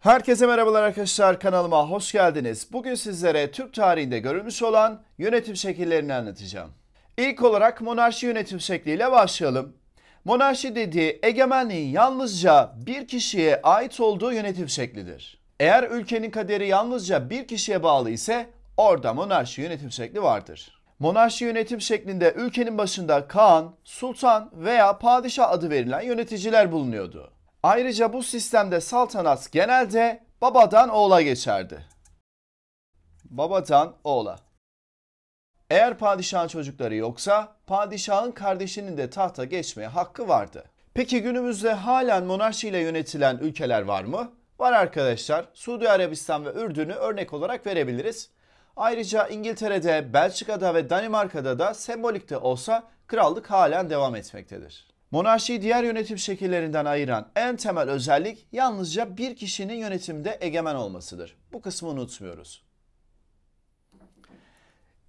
Herkese merhabalar arkadaşlar kanalıma hoş geldiniz. Bugün sizlere Türk tarihinde görülmüş olan yönetim şekillerini anlatacağım. İlk olarak monarşi yönetim şekliyle başlayalım. Monarşi dediği egemenliğin yalnızca bir kişiye ait olduğu yönetim şeklidir. Eğer ülkenin kaderi yalnızca bir kişiye bağlı ise orada monarşi yönetim şekli vardır. Monarşi yönetim şeklinde ülkenin başında Kaan, Sultan veya Padişah adı verilen yöneticiler bulunuyordu. Ayrıca bu sistemde saltanat genelde babadan oğula geçerdi. Babadan oğula. Eğer padişahın çocukları yoksa padişahın kardeşinin de tahta geçmeye hakkı vardı. Peki günümüzde halen monarşiyle yönetilen ülkeler var mı? Var arkadaşlar. Suudi Arabistan ve Ürdün'ü örnek olarak verebiliriz. Ayrıca İngiltere'de, Belçika'da ve Danimarka'da da sembolik de olsa krallık halen devam etmektedir. Monarşiyi diğer yönetim şekillerinden ayıran en temel özellik yalnızca bir kişinin yönetimde egemen olmasıdır. Bu kısmı unutmuyoruz.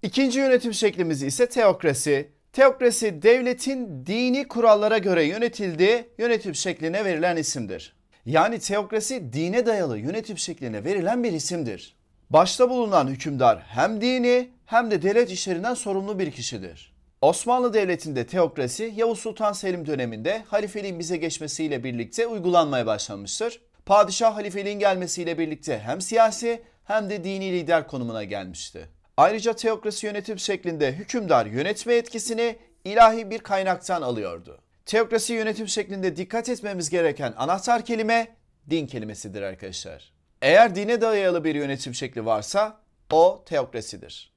İkinci yönetim şeklimiz ise teokrasi. Teokrasi devletin dini kurallara göre yönetildiği yönetim şekline verilen isimdir. Yani teokrasi dine dayalı yönetim şekline verilen bir isimdir. Başta bulunan hükümdar hem dini hem de devlet işlerinden sorumlu bir kişidir. Osmanlı Devleti'nde teokrasi Yavuz Sultan Selim döneminde halifeliğin bize geçmesiyle birlikte uygulanmaya başlamıştır. Padişah halifeliğin gelmesiyle birlikte hem siyasi hem de dini lider konumuna gelmişti. Ayrıca teokrasi yönetim şeklinde hükümdar yönetme etkisini ilahi bir kaynaktan alıyordu. Teokrasi yönetim şeklinde dikkat etmemiz gereken anahtar kelime din kelimesidir arkadaşlar. Eğer dine dayalı bir yönetim şekli varsa o teokrasidir.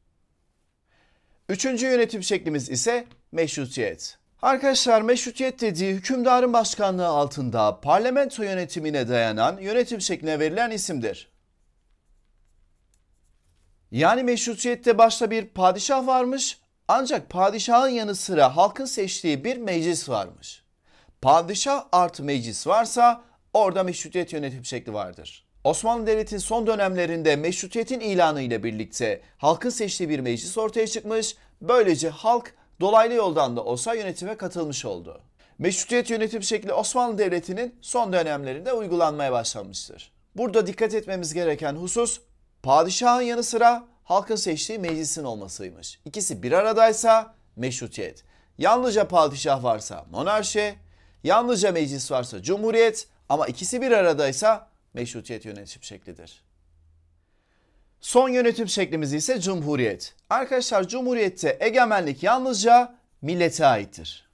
Üçüncü yönetim şeklimiz ise meşrutiyet. Arkadaşlar meşrutiyet dediği hükümdarın başkanlığı altında parlamento yönetimine dayanan yönetim şekline verilen isimdir. Yani meşrutiyette başta bir padişah varmış ancak padişahın yanı sıra halkın seçtiği bir meclis varmış. Padişah artı meclis varsa orada meşrutiyet yönetim şekli vardır. Osmanlı Devleti'nin son dönemlerinde meşrutiyetin ilanı ile birlikte halkın seçtiği bir meclis ortaya çıkmış Böylece halk dolaylı yoldan da olsa yönetime katılmış oldu. Meşrutiyet yönetim şekli Osmanlı Devleti'nin son dönemlerinde uygulanmaya başlanmıştır. Burada dikkat etmemiz gereken husus padişahın yanı sıra halkın seçtiği meclisin olmasıymış. İkisi bir aradaysa meşrutiyet. Yalnızca padişah varsa monarşi, yalnızca meclis varsa cumhuriyet ama ikisi bir aradaysa meşrutiyet yönetim şeklidir. Son yönetim şeklimiz ise cumhuriyet. Arkadaşlar cumhuriyette egemenlik yalnızca millete aittir.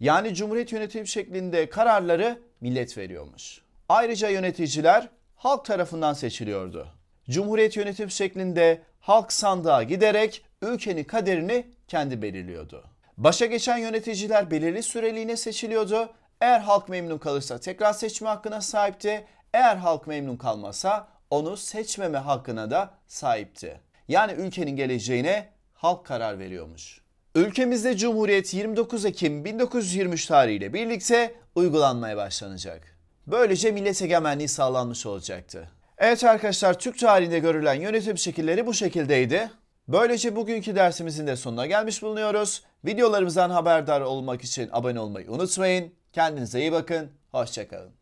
Yani cumhuriyet yönetim şeklinde kararları millet veriyormuş. Ayrıca yöneticiler halk tarafından seçiliyordu. Cumhuriyet yönetim şeklinde halk sandığa giderek ülkenin kaderini kendi belirliyordu. Başa geçen yöneticiler belirli süreliğine seçiliyordu. Eğer halk memnun kalırsa tekrar seçme hakkına sahipti. Eğer halk memnun kalmasa onu seçmeme hakkına da sahipti. Yani ülkenin geleceğine halk karar veriyormuş. Ülkemizde Cumhuriyet 29 Ekim 1923 tarihiyle birlikte uygulanmaya başlanacak. Böylece millet egemenliği sağlanmış olacaktı. Evet arkadaşlar Türk tarihinde görülen yönetim şekilleri bu şekildeydi. Böylece bugünkü dersimizin de sonuna gelmiş bulunuyoruz. Videolarımızdan haberdar olmak için abone olmayı unutmayın. Kendinize iyi bakın. Hoşçakalın.